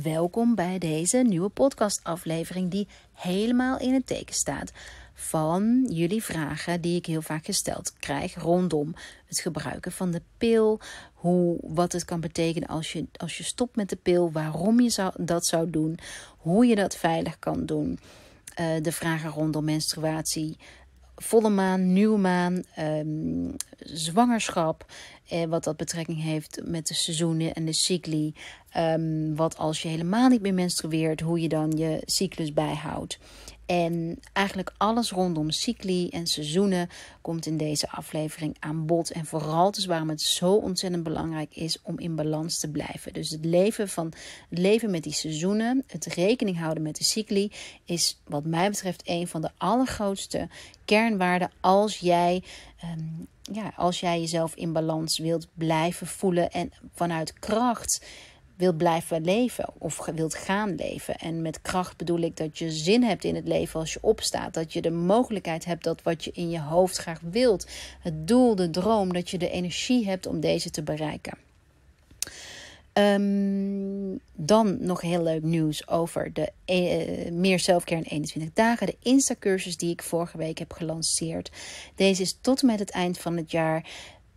Welkom bij deze nieuwe podcastaflevering die helemaal in het teken staat van jullie vragen die ik heel vaak gesteld krijg rondom het gebruiken van de pil, hoe, wat het kan betekenen als je, als je stopt met de pil, waarom je zou, dat zou doen, hoe je dat veilig kan doen. Eh, de vragen rondom menstruatie, volle maan, nieuwe maan, ehm, zwangerschap. Eh, wat dat betrekking heeft met de seizoenen en de cycli. Ehm, wat als je helemaal niet meer menstrueert, hoe je dan je cyclus bijhoudt. En eigenlijk alles rondom cycli en seizoenen komt in deze aflevering aan bod. En vooral dus waarom het zo ontzettend belangrijk is om in balans te blijven. Dus het leven, van, het leven met die seizoenen, het rekening houden met de cycli, is wat mij betreft een van de allergrootste kernwaarden als jij. Ehm, ja, als jij jezelf in balans wilt blijven voelen en vanuit kracht wilt blijven leven of wilt gaan leven. En met kracht bedoel ik dat je zin hebt in het leven als je opstaat. Dat je de mogelijkheid hebt dat wat je in je hoofd graag wilt. Het doel, de droom, dat je de energie hebt om deze te bereiken. Ehm, dan nog heel leuk nieuws over de eh, Meer Selfcare in 21 dagen. De Insta-cursus die ik vorige week heb gelanceerd. Deze is tot en met het eind van het jaar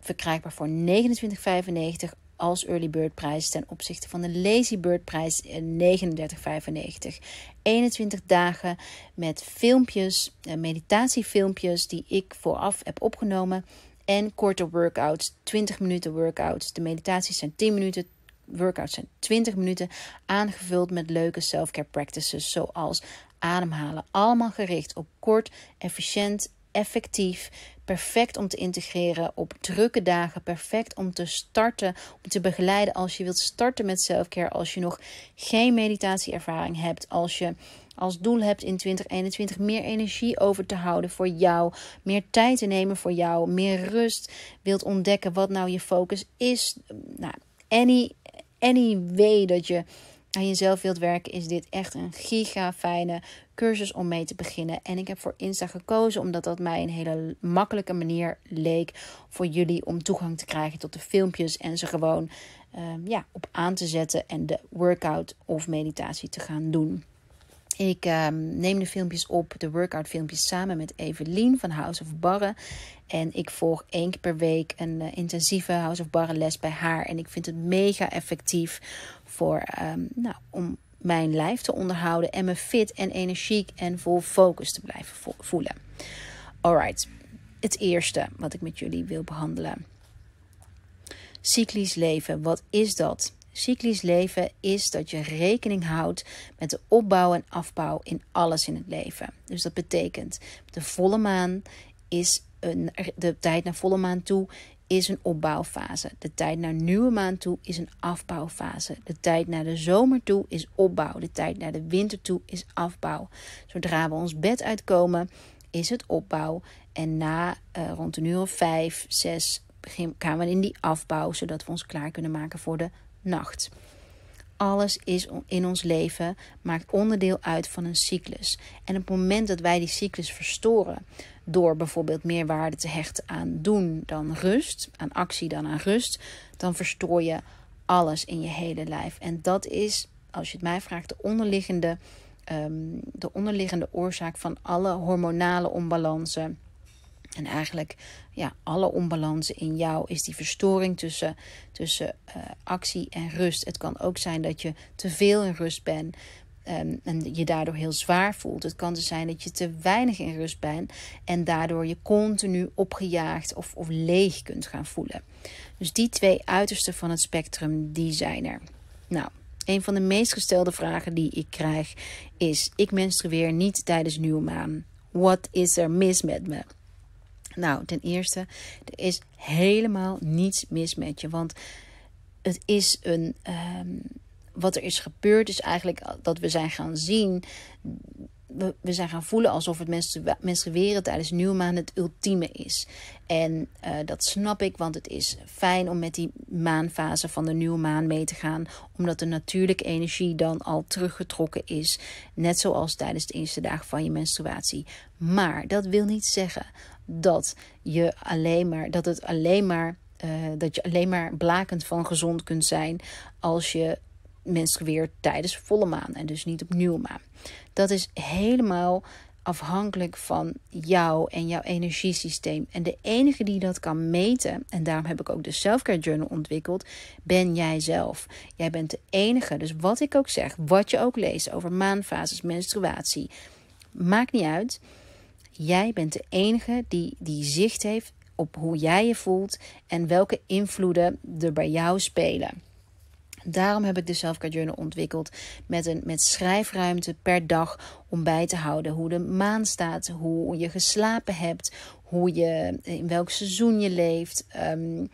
verkrijgbaar voor 29,95 als early bird prijs ten opzichte van de lazy bird prijs 39,95. 21 dagen met filmpjes, eh, meditatiefilmpjes die ik vooraf heb opgenomen en korte workouts, 20 minuten workouts. De meditaties zijn 10 minuten, workouts zijn 20 minuten, aangevuld met leuke self-care practices zoals ademhalen. Allemaal gericht op kort, efficiënt effectief, perfect om te integreren op drukke dagen, perfect om te starten, om te begeleiden als je wilt starten met selfcare, als je nog geen meditatieervaring hebt, als je als doel hebt in 2021 meer energie over te houden voor jou, meer tijd te nemen voor jou, meer rust, wilt ontdekken wat nou je focus is. Nou, any, any way dat je aan jezelf wilt werken, is dit echt een giga fijne cursus om mee te beginnen. En ik heb voor Insta gekozen omdat dat mij een hele makkelijke manier leek voor jullie om toegang te krijgen tot de filmpjes en ze gewoon ehm, ja, op aan te zetten en de workout of meditatie te gaan doen. Ik ehm, neem de filmpjes op, de workout filmpjes samen met Evelien van House of Barre, En ik volg één keer per week een eh, intensieve House of Barre les bij haar. En ik vind het mega effectief voor, ehm, nou, om mijn lijf te onderhouden en me fit en energiek en vol focus te blijven vo voelen. Alright, het eerste wat ik met jullie wil behandelen. Cyclisch leven, wat is dat? Cyclisch leven is dat je rekening houdt met de opbouw en afbouw in alles in het leven. Dus dat betekent de volle maan is een, de tijd naar volle maan toe is een opbouwfase. De tijd naar nieuwe maan toe is een afbouwfase. De tijd naar de zomer toe is opbouw. De tijd naar de winter toe is afbouw. Zodra we ons bed uitkomen, is het opbouw. En na eh, rond een uur of vijf, zes gaan we in die afbouw, zodat we ons klaar kunnen maken voor de nacht. Alles is in ons leven maakt onderdeel uit van een cyclus. En op het moment dat wij die cyclus verstoren, door bijvoorbeeld meer waarde te hechten aan doen dan rust, aan actie dan aan rust, dan verstoor je alles in je hele lijf. En dat is, als je het mij vraagt, de onderliggende, ehm, de onderliggende oorzaak van alle hormonale onbalansen en eigenlijk, ja, alle onbalans in jou is die verstoring tussen, tussen eh, actie en rust. Het kan ook zijn dat je te veel in rust bent. Ehm, en je daardoor heel zwaar voelt. Het kan dus zijn dat je te weinig in rust bent en daardoor je continu opgejaagd of, of leeg kunt gaan voelen. Dus die twee uitersten van het spectrum, die zijn er. Nou, een van de meest gestelde vragen die ik krijg is: ik menstrueer niet tijdens nieuwe maan. Wat is er mis met me? Nou, ten eerste, er is helemaal niets mis met je. Want het is een. Ehm, wat er is gebeurd is eigenlijk dat we zijn gaan zien. We, we zijn gaan voelen alsof het menstrueren tijdens maan het ultieme is. En eh, dat snap ik, want het is fijn om met die maanfase van de nieuwe maan mee te gaan. Omdat de natuurlijke energie dan al teruggetrokken is. Net zoals tijdens de eerste dag van je menstruatie. Maar dat wil niet zeggen dat je alleen maar dat het alleen maar eh, dat je alleen maar blakend van gezond kunt zijn als je menstrueert tijdens volle maan en dus niet op nieuwe maan. Dat is helemaal afhankelijk van jou en jouw energiesysteem. En de enige die dat kan meten, en daarom heb ik ook de Selfcare Journal ontwikkeld, ben jij zelf. Jij bent de enige. Dus wat ik ook zeg, wat je ook leest over maanfases, menstruatie, maakt niet uit. Jij bent de enige die, die zicht heeft op hoe jij je voelt en welke invloeden er bij jou spelen. Daarom heb ik de Selfcare Journal ontwikkeld met, een, met schrijfruimte per dag om bij te houden hoe de maan staat, hoe je geslapen hebt, hoe je, in welk seizoen je leeft. Ehm,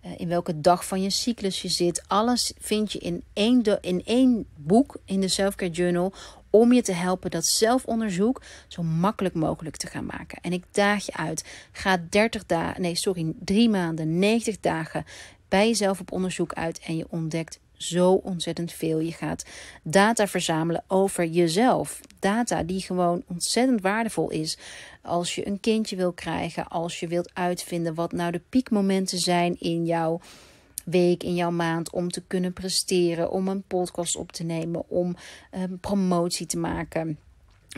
eh, in welke dag van je cyclus je zit. Alles vind je in één, in één boek in de Selfcare Journal om je te helpen dat zelfonderzoek zo makkelijk mogelijk te gaan maken. En ik daag je uit. Ga 30 dagen, nee, sorry, 3 maanden, 90 dagen bij jezelf op onderzoek uit en je ontdekt zo ontzettend veel. Je gaat data verzamelen over jezelf. Data die gewoon ontzettend waardevol is. Als je een kindje wil krijgen, als je wilt uitvinden wat nou de piekmomenten zijn in jouw week, in jouw maand om te kunnen presteren, om een podcast op te nemen, om een ehm, promotie te maken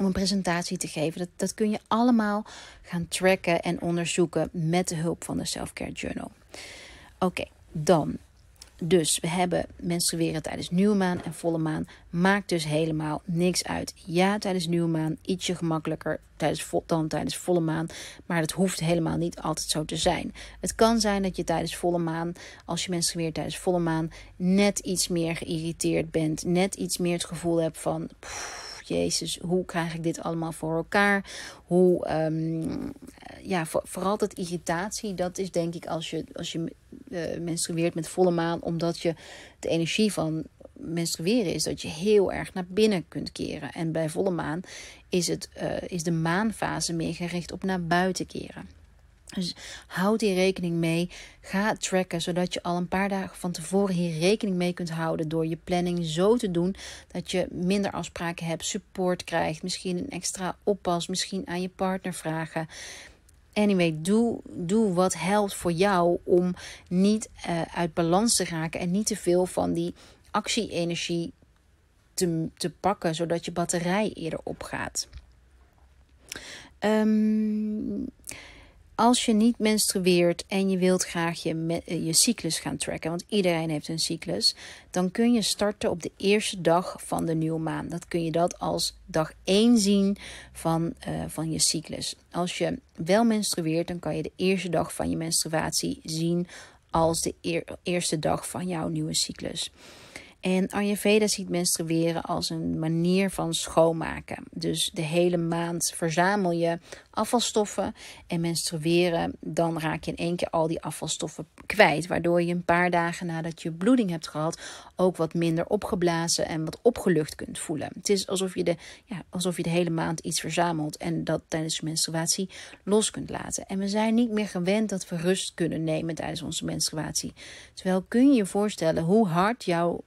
om een presentatie te geven. Dat, dat kun je allemaal gaan tracken en onderzoeken met de hulp van de Self Care Journal. Oké, dan dus we hebben menstrueren tijdens nieuwe maan en volle maan. Maakt dus helemaal niks uit. Ja, tijdens nieuwe maan ietsje gemakkelijker tijdens dan tijdens volle maan. Maar dat hoeft helemaal niet altijd zo te zijn. Het kan zijn dat je tijdens volle maan, als je menstrueert tijdens volle maan, net iets meer geïrriteerd bent. Net iets meer het gevoel hebt van. Jezus, hoe krijg ik dit allemaal voor elkaar? Hoe, ehm, ja, voor, vooral dat irritatie, dat is denk ik als je, als je eh, menstrueert met volle maan, omdat je de energie van menstrueren is dat je heel erg naar binnen kunt keren. En bij volle maan is, het, eh, is de maanfase meer gericht op naar buiten keren. Dus houd hier rekening mee. Ga tracken, zodat je al een paar dagen van tevoren hier rekening mee kunt houden. Door je planning zo te doen dat je minder afspraken hebt, support krijgt, misschien een extra oppas, misschien aan je partner vragen. Anyway, doe, doe wat helpt voor jou om niet eh, uit balans te raken en niet te veel van die actie-energie te, te pakken, zodat je batterij eerder opgaat. Ehm als je niet menstrueert en je wilt graag je, eh, je cyclus gaan tracken, want iedereen heeft een cyclus, dan kun je starten op de eerste dag van de nieuwe maan. Dat kun je dat als dag 1 zien van, eh, van je cyclus. Als je wel menstrueert, dan kan je de eerste dag van je menstruatie zien als de eerste dag van jouw nieuwe cyclus. En Ayurveda ziet menstrueren als een manier van schoonmaken. Dus de hele maand verzamel je afvalstoffen en menstrueren, dan raak je in één keer al die afvalstoffen kwijt, waardoor je een paar dagen nadat je bloeding hebt gehad ook wat minder opgeblazen en wat opgelucht kunt voelen. Het is alsof je de, ja, alsof je de hele maand iets verzamelt en dat tijdens menstruatie los kunt laten. En we zijn niet meer gewend dat we rust kunnen nemen tijdens onze menstruatie. Terwijl kun je je voorstellen hoe hard jouw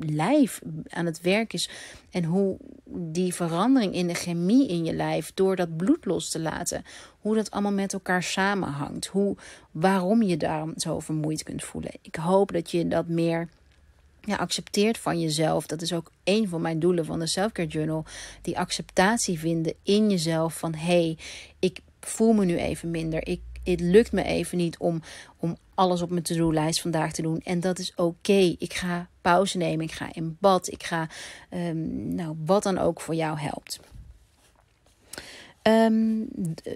lijf aan het werk is. En hoe die verandering in de chemie in je lijf door dat bloed los te laten, hoe dat allemaal met elkaar samenhangt. Hoe, waarom je daarom zo vermoeid kunt voelen. Ik hoop dat je dat meer ja, accepteert van jezelf. Dat is ook een van mijn doelen van de Selfcare Journal. Die acceptatie vinden in jezelf van hé, hey, ik voel me nu even minder. Ik, het lukt me even niet om, om alles op mijn to-do-lijst vandaag te doen. En dat is oké. Ik ga pauze nemen. Ik ga in bad. Ik ga, ehm, nou, wat dan ook voor jou helpt. Ehm, eh,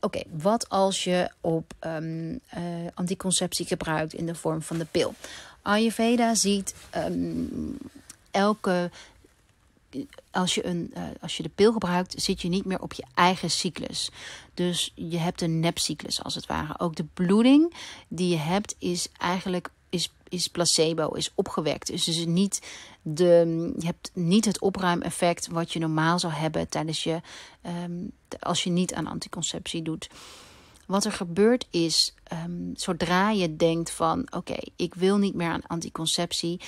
oké, wat als je op ehm, eh, anticonceptie gebruikt in de vorm van de pil? Ayurveda ziet elke als je, een, eh, als je de pil gebruikt, zit je niet meer op je eigen cyclus. Dus je hebt een nepcyclus als het ware. Ook de bloeding die je hebt is eigenlijk is, is placebo, is opgewekt. Dus, is niet de, je hebt niet het opruimeffect wat je normaal zou hebben tijdens je, ehm, als je niet aan anticonceptie doet. Wat er gebeurt is, ehm, zodra je denkt van oké, ik wil niet meer aan anticonceptie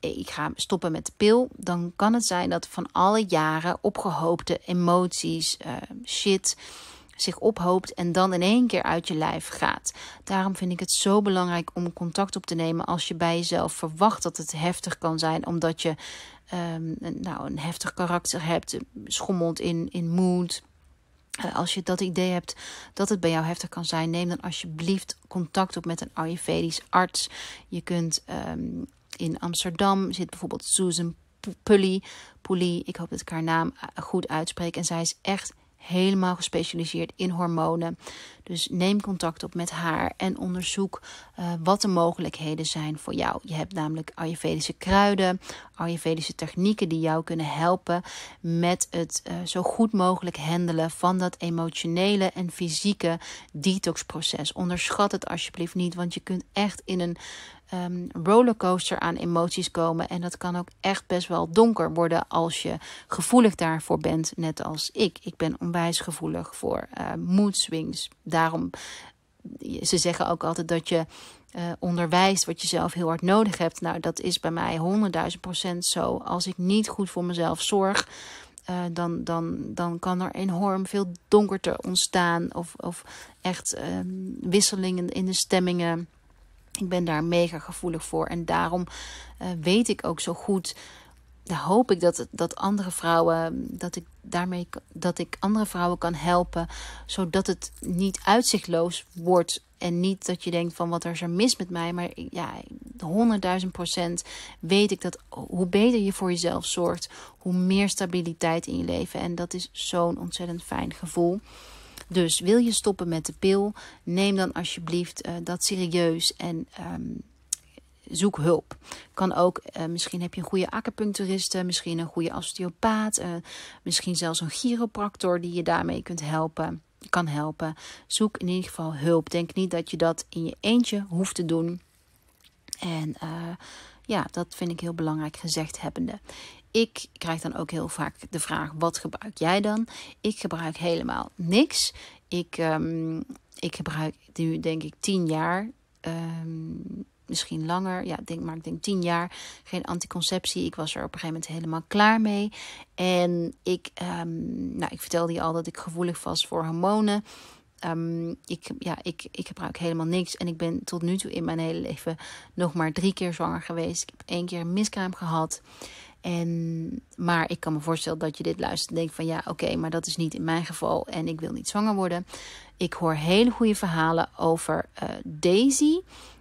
eh, ik ga stoppen met de pil, dan kan het zijn dat van alle jaren opgehoopte emoties, eh, shit, zich ophoopt en dan in één keer uit je lijf gaat. Daarom vind ik het zo belangrijk om contact op te nemen als je bij jezelf verwacht dat het heftig kan zijn, omdat je ehm, nou, een heftig karakter hebt, schommelt in, in mood. Eh, als je dat idee hebt dat het bij jou heftig kan zijn, neem dan alsjeblieft contact op met een Ayurvedisch arts. Je kunt ehm, in Amsterdam zit bijvoorbeeld Susan Pully. ik hoop dat ik haar naam eh, goed uitspreek. En zij is echt helemaal gespecialiseerd in hormonen. Dus neem contact op met haar en onderzoek eh, wat de mogelijkheden zijn voor jou. Je hebt namelijk Ayurvedische kruiden, Ayurvedische technieken die jou kunnen helpen met het eh, zo goed mogelijk handelen van dat emotionele en fysieke detoxproces. Onderschat het alsjeblieft niet, want je kunt echt in een Ehm, rollercoaster aan emoties komen. En dat kan ook echt best wel donker worden als je gevoelig daarvoor bent. Net als ik. Ik ben onwijs gevoelig voor uh, mood swings. Daarom, ze zeggen ook altijd dat je uh, onderwijst wat je zelf heel hard nodig hebt. Nou, dat is bij mij 100.000 procent zo. Als ik niet goed voor mezelf zorg. Eh, dan, dan, dan kan er enorm veel donkerte ontstaan. Of, of echt ehm, wisselingen in de stemmingen. Ik ben daar mega gevoelig voor. En daarom eh, weet ik ook zo goed. Daar hoop ik dat, dat andere vrouwen. Dat ik daarmee dat ik andere vrouwen kan helpen. Zodat het niet uitzichtloos wordt. En niet dat je denkt van wat er is er mis met mij. Maar ja, honderdduizend procent weet ik dat hoe beter je voor jezelf zorgt, hoe meer stabiliteit in je leven. En dat is zo'n ontzettend fijn gevoel. Dus wil je stoppen met de pil, neem dan alsjeblieft eh, dat serieus en ehm, zoek hulp. Kan ook, eh, misschien heb je een goede acupuncturiste, misschien een goede osteopaat, eh, misschien zelfs een chiropractor die je daarmee kunt helpen, kan helpen. Zoek in ieder geval hulp. Denk niet dat je dat in je eentje hoeft te doen. En ja, dat vind ik heel belangrijk gezegd hebbende. Ik krijg dan ook heel vaak de vraag: wat gebruik jij dan? Ik gebruik helemaal niks. Ik, ehm, ik gebruik nu denk ik 10 jaar. Ehm, misschien langer, ja, denk, maar ik denk tien jaar, geen anticonceptie. Ik was er op een gegeven moment helemaal klaar mee. En ik, ehm, nou, ik vertelde je al dat ik gevoelig was voor hormonen. ik, ja, ik, ik gebruik helemaal niks. En ik ben tot nu toe in mijn hele leven nog maar drie keer zwanger geweest. Ik heb één keer een miskraam gehad. En, maar ik kan me voorstellen dat je dit luistert en denkt van ja, oké, maar dat is niet in mijn geval en ik wil niet zwanger worden. Ik hoor hele goede verhalen over eh, Daisy,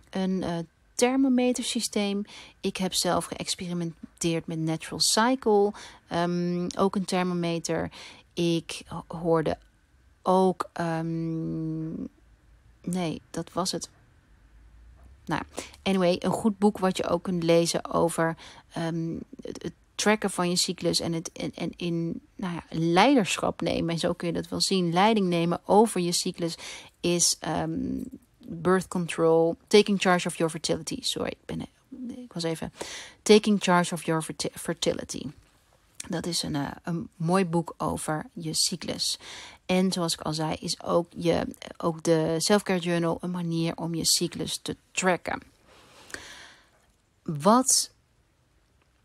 een uh, thermometersysteem. Ik heb zelf geëxperimenteerd met Natural Cycle, ehm, ook een thermometer. Ik hoorde ook. Ehm, nee, dat was het. Nou, anyway, een goed boek wat je ook kunt lezen over ehm, het, tracken van je cyclus en het en, en in nou ja, leiderschap nemen. En zo kun je dat wel zien. Leiding nemen over je cyclus is ehm, birth control, taking charge of your fertility. Sorry, ik ben ik was even taking charge of your fertility. Dat is een, eh, een mooi boek over je cyclus. En zoals ik al zei, is ook, je, ook de Selfcare Journal een manier om je cyclus te tracken. Wat,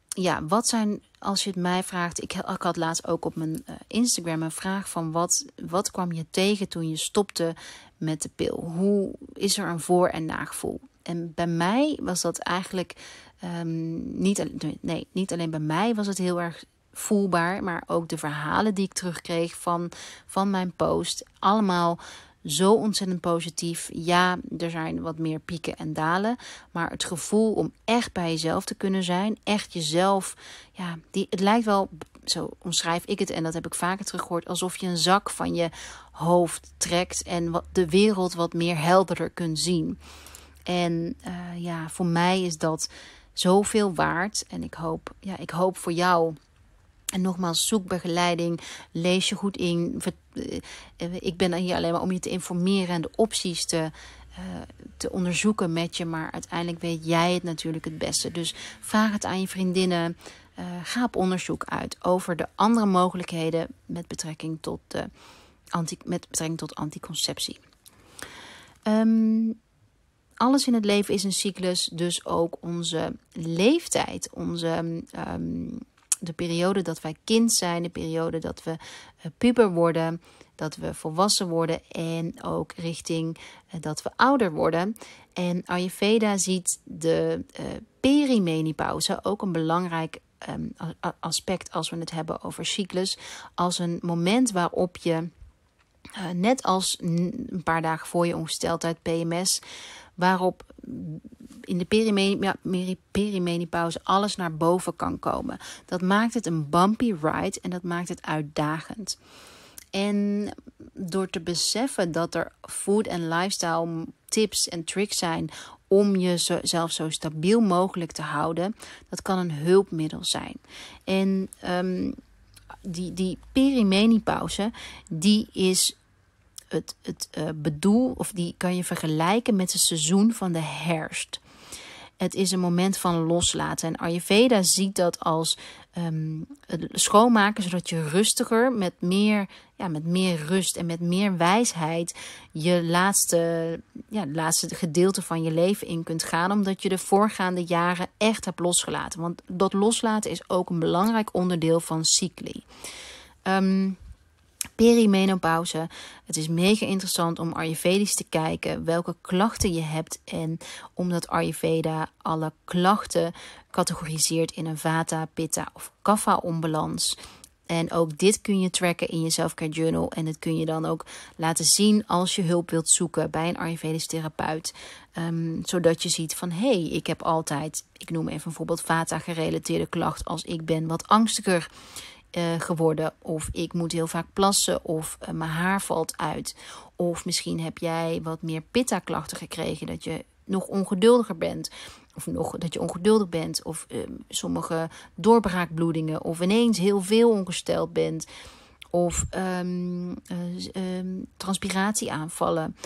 ja, wat zijn, als je het mij vraagt, ik, had laatst ook op mijn eh, Instagram een vraag van wat, wat kwam je tegen toen je stopte met de pil? Hoe is er een voor- en nagevoel? En bij mij was dat eigenlijk ehm, niet, nee, niet alleen bij mij was het heel erg voelbaar, maar ook de verhalen die ik terugkreeg van, van mijn post. Allemaal zo ontzettend positief. Ja, er zijn wat meer pieken en dalen. Maar het gevoel om echt bij jezelf te kunnen zijn. Echt jezelf. Ja, die, het lijkt wel, zo omschrijf ik het en dat heb ik vaker teruggehoord. Alsof je een zak van je hoofd trekt en wat, de wereld wat meer helderder kunt zien. En eh, ja, voor mij is dat zoveel waard. En ik hoop, ja, ik hoop voor jou en nogmaals, zoek begeleiding, lees je goed in. Eh, ik ben hier alleen maar om je te informeren en de opties te, eh, te onderzoeken met je. Maar uiteindelijk weet jij het natuurlijk het beste. Dus vraag het aan je vriendinnen. Eh, ga op onderzoek uit over de andere mogelijkheden met betrekking tot, anti, met betrekking tot anticonceptie. Ehm, alles in het leven is een cyclus, dus ook onze leeftijd, onze ehm, de periode dat wij kind zijn, de periode dat we eh, puber worden, dat we volwassen worden en ook richting eh, dat we ouder worden. En Ayurveda ziet de uh, perimenopauze ook een belangrijk ehm, aspect als we het hebben over cyclus, als een moment waarop je. net als een paar dagen voor je ongesteldheid, PMS, waarop in de perimenopauze alles naar boven kan komen. Dat maakt het een bumpy ride en dat maakt het uitdagend. En door te beseffen dat er food en lifestyle tips en tricks zijn om jezelf zo stabiel mogelijk te houden, dat kan een hulpmiddel zijn. En um, die, die perimenopauze, die is het, het eh, bedoel, of die kan je vergelijken met het seizoen van de herfst. Het is een moment van loslaten. En Ayurveda ziet dat als ehm, schoonmaken, zodat je rustiger, met meer, ja, met meer rust en met meer wijsheid je laatste, ja, laatste gedeelte van je leven in kunt gaan. Omdat je de voorgaande jaren echt hebt losgelaten. Want dat loslaten is ook een belangrijk onderdeel van cycli perimenopauze. Het is mega interessant om Ayurvedisch te kijken welke klachten je hebt. En omdat Ayurveda alle klachten categoriseert in een vata, pitta of kapha onbalans. En ook dit kun je tracken in je selfcare journal. En dat kun je dan ook laten zien als je hulp wilt zoeken bij een Ayurvedisch therapeut. Ehm, zodat je ziet van hé, hey, ik heb altijd, ik noem even bijvoorbeeld vata gerelateerde klacht als ik ben wat angstiger. Eh, geworden. Of ik moet heel vaak plassen. Of eh, mijn haar valt uit. Of misschien heb jij wat meer pitta-klachten gekregen. Dat je nog ongeduldiger bent. Of nog dat je ongeduldig bent. Of ehm, sommige doorbraakbloedingen. Of ineens heel veel ongesteld bent. Of ehm, eh, ehm, transpiratieaanvallen.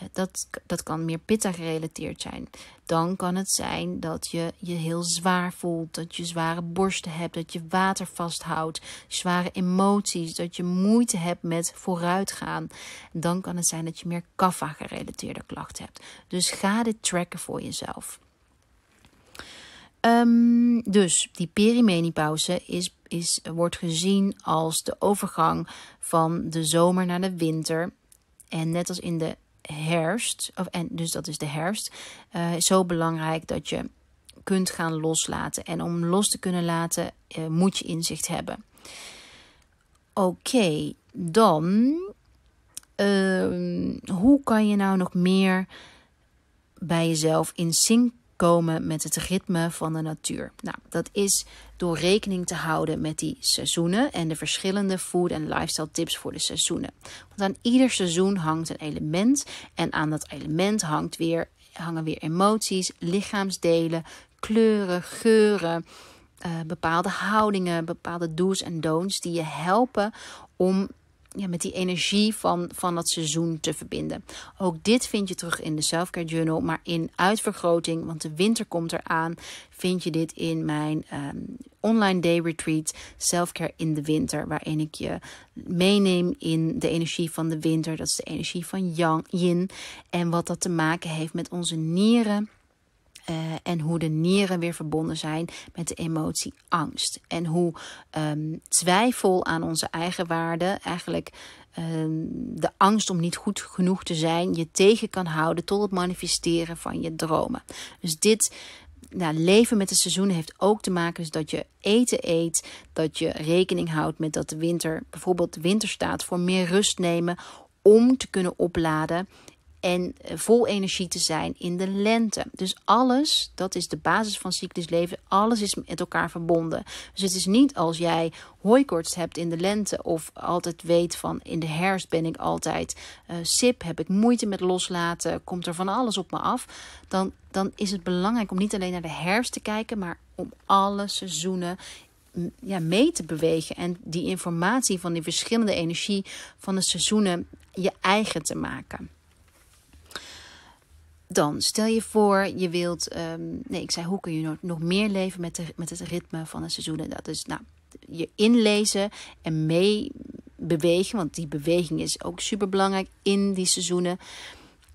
Eh, dat, dat kan meer pitta gerelateerd zijn. Dan kan het zijn dat je je heel zwaar voelt, dat je zware borsten hebt, dat je water vasthoudt, zware emoties, dat je moeite hebt met vooruitgaan. Dan kan het zijn dat je meer kaffa gerelateerde klachten hebt. Dus ga dit tracken voor jezelf. Ehm, dus die perimenopauze is, is, wordt gezien als de overgang van de zomer naar de winter. En net als in de herfst, of, en dus dat is de herfst, eh, zo belangrijk dat je kunt gaan loslaten. En om los te kunnen laten, eh, moet je inzicht hebben. Oké, dan. Ehm, hoe kan je nou nog meer bij jezelf in sync komen met het ritme van de natuur. Nou, dat is door rekening te houden met die seizoenen en de verschillende food en lifestyle tips voor de seizoenen. Want aan ieder seizoen hangt een element en aan dat element hangt weer, hangen weer emoties, lichaamsdelen, kleuren, geuren. Eh, bepaalde houdingen, bepaalde do's en don'ts die je helpen om ja, met die energie van, van dat seizoen te verbinden. Ook dit vind je terug in de Selfcare Journal, maar in uitvergroting, want de winter komt eraan, vind je dit in mijn ehm, online day retreat Selfcare in de winter, waarin ik je meeneem in de energie van de winter. Dat is de energie van yang, yin en wat dat te maken heeft met onze nieren eh, en hoe de nieren weer verbonden zijn met de emotie angst. En hoe ehm, twijfel aan onze eigen waarde eigenlijk ehm, de angst om niet goed genoeg te zijn je tegen kan houden tot het manifesteren van je dromen. Dus dit nou, leven met de seizoenen heeft ook te maken dus dat je eten eet, dat je rekening houdt met dat de winter, bijvoorbeeld de winter staat voor meer rust nemen om te kunnen opladen en eh, vol energie te zijn in de lente. Dus alles, dat is de basis van cyclusleven, alles is met elkaar verbonden. Dus het is niet als jij hooikorts hebt in de lente of altijd weet van in de herfst ben ik altijd eh, sip, heb ik moeite met loslaten, komt er van alles op me af, dan, dan is het belangrijk om niet alleen naar de herfst te kijken, maar om alle seizoenen mm, ja, mee te bewegen en die informatie van die verschillende energie van de seizoenen je eigen te maken dan stel je voor, je wilt. Ehm, nee, ik zei, hoe kun je nog, meer leven met, de, met het ritme van een seizoenen. dat is nou, je inlezen en mee bewegen, Want die beweging is ook super belangrijk in die seizoenen.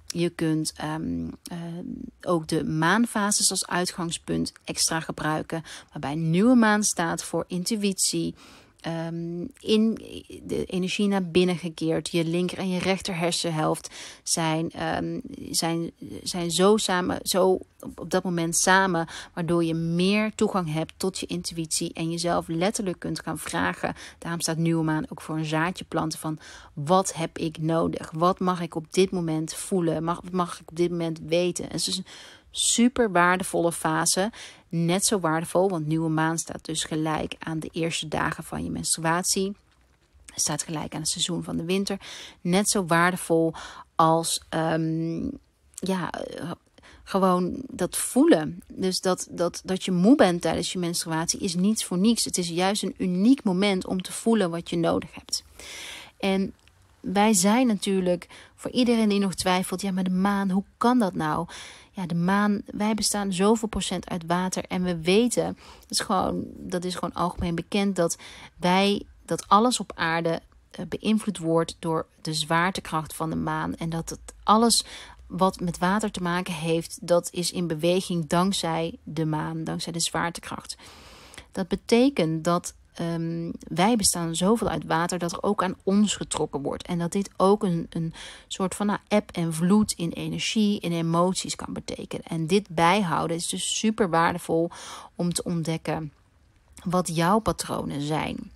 Je kunt ehm, eh, ook de maanfases als uitgangspunt extra gebruiken, waarbij een nieuwe maan staat voor intuïtie, Ehm, in de energie naar binnen gekeerd. Je linker en je rechter hersenhelft zijn, ehm, zijn, zijn zo samen, zo op dat moment samen, waardoor je meer toegang hebt tot je intuïtie en jezelf letterlijk kunt gaan vragen. Daarom staat nieuwe maan ook voor een zaadje planten van wat heb ik nodig? Wat mag ik op dit moment voelen? Mag, mag ik op dit moment weten? En het is een super waardevolle fase net zo waardevol, want nieuwe maan staat dus gelijk aan de eerste dagen van je menstruatie. Staat gelijk aan het seizoen van de winter. Net zo waardevol als ehm, ja, eh, gewoon dat voelen. Dus dat, dat, dat je moe bent tijdens je menstruatie is niets voor niets. Het is juist een uniek moment om te voelen wat je nodig hebt. En wij zijn natuurlijk voor iedereen die nog twijfelt: ja, maar de maan, hoe kan dat nou? ja, de maan, wij bestaan zoveel procent uit water. En we weten, dat is gewoon, dat is gewoon algemeen bekend, dat wij, dat alles op aarde eh, beïnvloed wordt door de zwaartekracht van de maan. En dat het alles wat met water te maken heeft, dat is in beweging dankzij de maan, dankzij de zwaartekracht. Dat betekent dat Ehm, wij bestaan zoveel uit water dat er ook aan ons getrokken wordt. En dat dit ook een, een soort van nou, app en vloed in energie, en emoties kan betekenen. En dit bijhouden is dus super waardevol om te ontdekken wat jouw patronen zijn.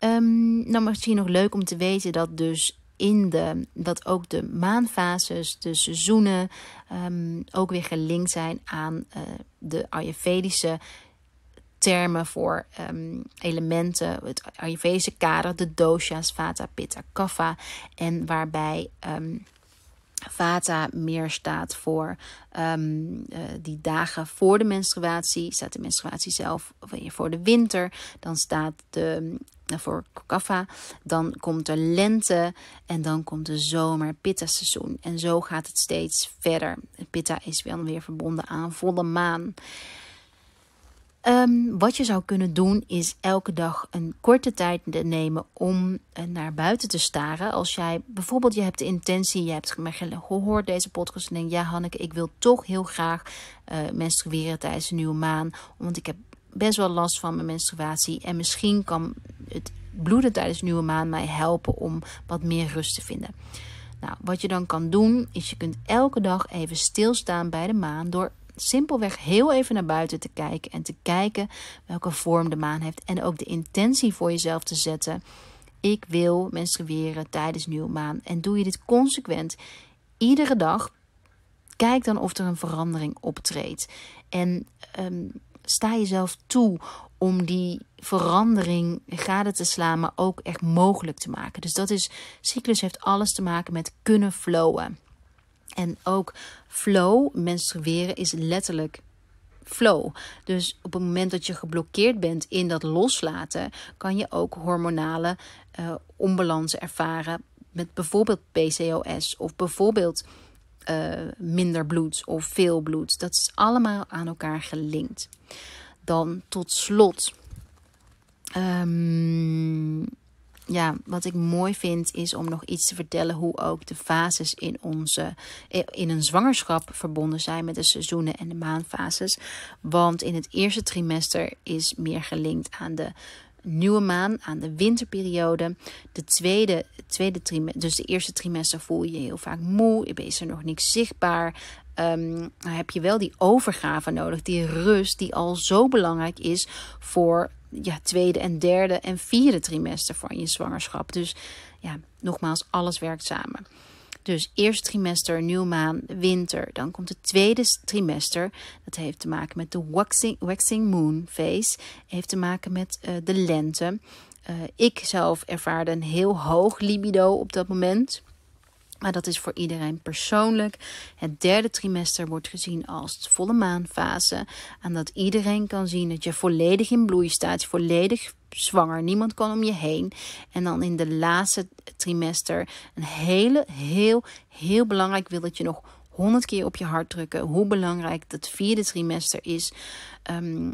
Um, nou, misschien nog leuk om te weten dat dus in de dat ook de maanfases, de seizoenen, ehm, ook weer gelinkt zijn aan eh, de Ayurvedische termen voor ehm, elementen, het Ayurvedische kader, de dosha's, vata, pitta, kapha. En waarbij ehm, vata meer staat voor ehm, eh, die dagen voor de menstruatie. Staat de menstruatie zelf voor de winter. Dan staat de, eh, voor kaffa. Dan komt de lente en dan komt de zomer, pitta seizoen. En zo gaat het steeds verder. Pitta is wel weer verbonden aan volle maan. Ehm, wat je zou kunnen doen is elke dag een korte tijd nemen om eh, naar buiten te staren. Als jij bijvoorbeeld je hebt de intentie, je hebt gehoord deze podcast en denkt, ja Hanneke, ik wil toch heel graag eh, menstrueren tijdens de nieuwe maan. Want ik heb best wel last van mijn menstruatie en misschien kan het bloeden tijdens de nieuwe maan mij helpen om wat meer rust te vinden. Nou, wat je dan kan doen is je kunt elke dag even stilstaan bij de maan door simpelweg heel even naar buiten te kijken en te kijken welke vorm de maan heeft en ook de intentie voor jezelf te zetten. Ik wil menstrueren tijdens nieuwe maan. En doe je dit consequent iedere dag, kijk dan of er een verandering optreedt. En ehm, sta jezelf toe om die verandering gade te slaan, maar ook echt mogelijk te maken. Dus dat is, cyclus heeft alles te maken met kunnen flowen. En ook flow, menstrueren is letterlijk flow. Dus op het moment dat je geblokkeerd bent in dat loslaten, kan je ook hormonale uh, ervaren met bijvoorbeeld PCOS of bijvoorbeeld eh, minder bloed of veel bloed. Dat is allemaal aan elkaar gelinkt. Dan tot slot. Um, ja, wat ik mooi vind is om nog iets te vertellen hoe ook de fases in onze eh, in een zwangerschap verbonden zijn met de seizoenen en de maanfases. Want in het eerste trimester is meer gelinkt aan de nieuwe maan, aan de winterperiode. De tweede, tweede trimester, dus de eerste trimester voel je je heel vaak moe, is er nog niks zichtbaar. Ehm, dan heb je wel die overgave nodig, die rust die al zo belangrijk is voor ja, tweede en derde en vierde trimester van je zwangerschap. Dus ja, nogmaals, alles werkt samen. Dus eerste trimester, nieuwe maan winter. Dan komt het tweede trimester. Dat heeft te maken met de waxing, waxing moon phase. Heeft te maken met eh, de lente. Uh, ik zelf ervaarde een heel hoog libido op dat moment. Maar dat is voor iedereen persoonlijk. Het derde trimester wordt gezien als de volle maanfase. En dat iedereen kan zien dat je volledig in bloei staat, volledig zwanger. Niemand kan om je heen. En dan in de laatste trimester een hele, heel, heel belangrijk wil dat je nog honderd keer op je hart drukken. Hoe belangrijk dat vierde trimester is. Ehm,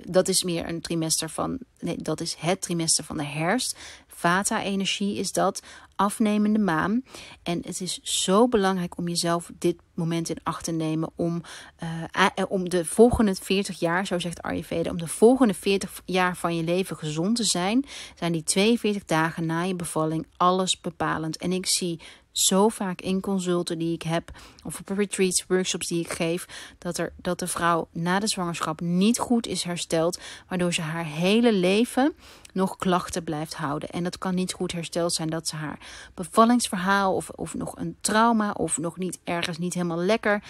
dat is meer een trimester van. Nee, dat is het trimester van de herfst. Vata-energie is dat. Afnemende maan. En het is zo belangrijk om jezelf dit moment in acht te nemen. Om, eh, eh, eh, om de volgende 40 jaar, zo zegt Ayurveda, om de volgende 40 jaar van je leven gezond te zijn. Zijn die 42 dagen na je bevalling alles bepalend. En ik zie zo vaak in consulten die ik heb, of op retreats, workshops die ik geef, dat, er, dat de vrouw na de zwangerschap niet goed is hersteld, waardoor ze haar hele leven nog klachten blijft houden. En dat kan niet goed hersteld zijn dat ze haar bevallingsverhaal of, of nog een trauma of nog niet ergens niet helemaal lekker,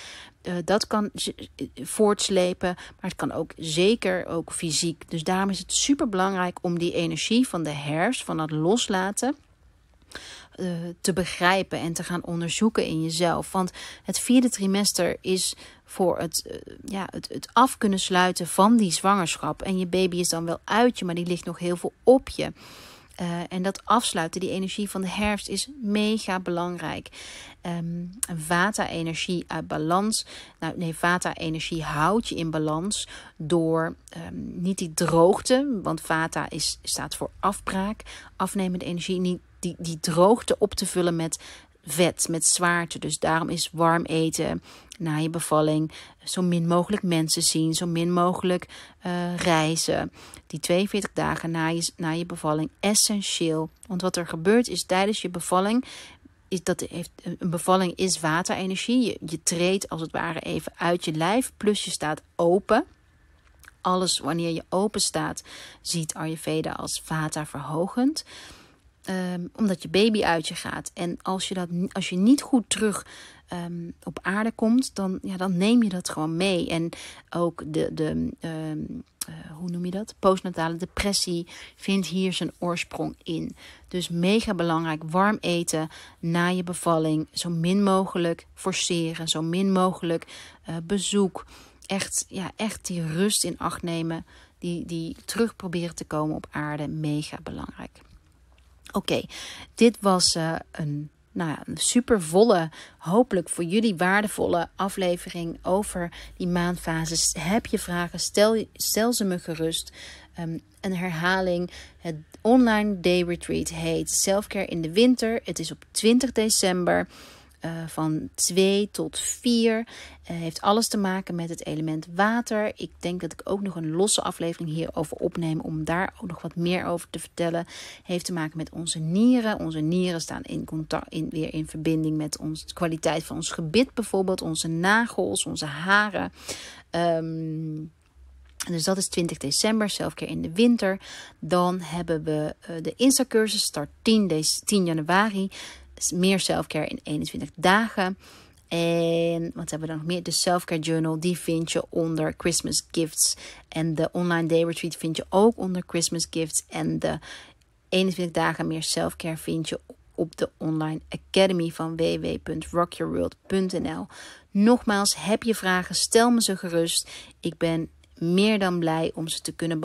eh, dat kan eh, voortslepen. Maar het kan ook zeker ook fysiek. Dus daarom is het super belangrijk om die energie van de herfst van dat loslaten eh, te begrijpen en te gaan onderzoeken in jezelf. Want het vierde trimester is voor het, eh, ja, het, het af kunnen sluiten van die zwangerschap. En je baby is dan wel uit je, maar die ligt nog heel veel op je. Eh, en dat afsluiten, die energie van de herfst, is mega belangrijk. Ehm, vata-energie uit balans. Nou, nee, Vata-energie houdt je in balans door ehm, niet die droogte, want Vata is, staat voor afbraak, afnemende energie, niet die, die droogte op te vullen met vet, met zwaarte. Dus daarom is warm eten na je bevalling zo min mogelijk mensen zien, zo min mogelijk eh, reizen. Die 42 dagen na je, na je bevalling essentieel. Want wat er gebeurt is tijdens je bevalling. Is dat heeft, een bevalling is waterenergie. Je, je treedt als het ware even uit je lijf. Plus je staat open alles wanneer je open staat, ziet Ayurveda als vata verhogend. Ehm, omdat je baby uit je gaat. En als je, dat, als je niet goed terug ehm, op aarde komt, dan, ja, dan neem je dat gewoon mee. En ook de, de ehm, eh, hoe noem je dat? Postnatale depressie vindt hier zijn oorsprong in. Dus mega belangrijk, warm eten na je bevalling. Zo min mogelijk forceren, zo min mogelijk eh, bezoek. Echt, ja, echt die rust in acht nemen, die, die terug proberen te komen op aarde, mega belangrijk. Oké, dit was eh, een nou ja, een supervolle, hopelijk voor jullie waardevolle aflevering over die maanfases. Heb je vragen? Stel, ze me gerust. Ehm, een herhaling. Het online day retreat heet Selfcare in de winter. Het is op 20 december. Eh, van 2 tot 4. Eh, heeft alles te maken met het element water. Ik denk dat ik ook nog een losse aflevering hierover opneem om daar ook nog wat meer over te vertellen. Heeft te maken met onze nieren. Onze nieren staan in contact, in, weer in verbinding met ons, de kwaliteit van ons gebit bijvoorbeeld. Onze nagels, onze haren. Ehm, dus dat is 20 december, zelf keer in de winter. Dan hebben we eh, de insta cursus start 10, 10 januari. Dus meer selfcare in 21 dagen. En wat hebben we dan nog meer? De Selfcare Journal, die vind je onder Christmas Gifts. En de online day retreat vind je ook onder Christmas Gifts. En de 21 dagen meer selfcare vind je op de online academy van www.rockyourworld.nl. Nogmaals, heb je vragen, stel me ze gerust. Ik ben meer dan blij om ze te kunnen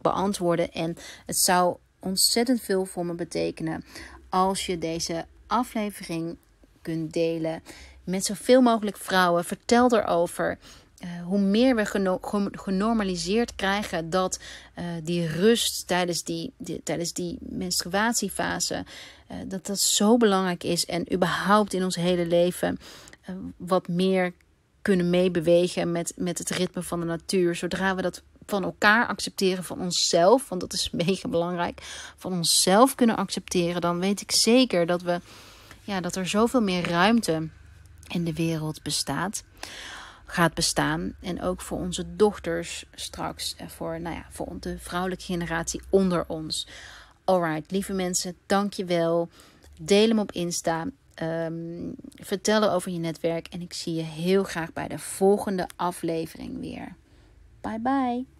beantwoorden. En het zou ontzettend veel voor me betekenen als je deze aflevering kunt delen met zoveel mogelijk vrouwen. Vertel erover. Uh, hoe meer we genormaliseerd krijgen dat eh, die rust tijdens die, tijdens die menstruatiefase, eh, dat dat zo belangrijk is en überhaupt in ons hele leven wat meer kunnen meebewegen met, met het ritme van de natuur. Zodra we dat van elkaar accepteren, van onszelf, want dat is mega belangrijk, van onszelf kunnen accepteren, dan weet ik zeker dat, we, ja, dat er zoveel meer ruimte in de wereld bestaat gaat bestaan. En ook voor onze dochters straks. En voor, nou ja, voor de vrouwelijke generatie onder ons. Alright, lieve mensen, dankjewel. Deel hem op Insta. Um, vertel over je netwerk. En ik zie je heel graag bij de volgende aflevering weer. Bye bye.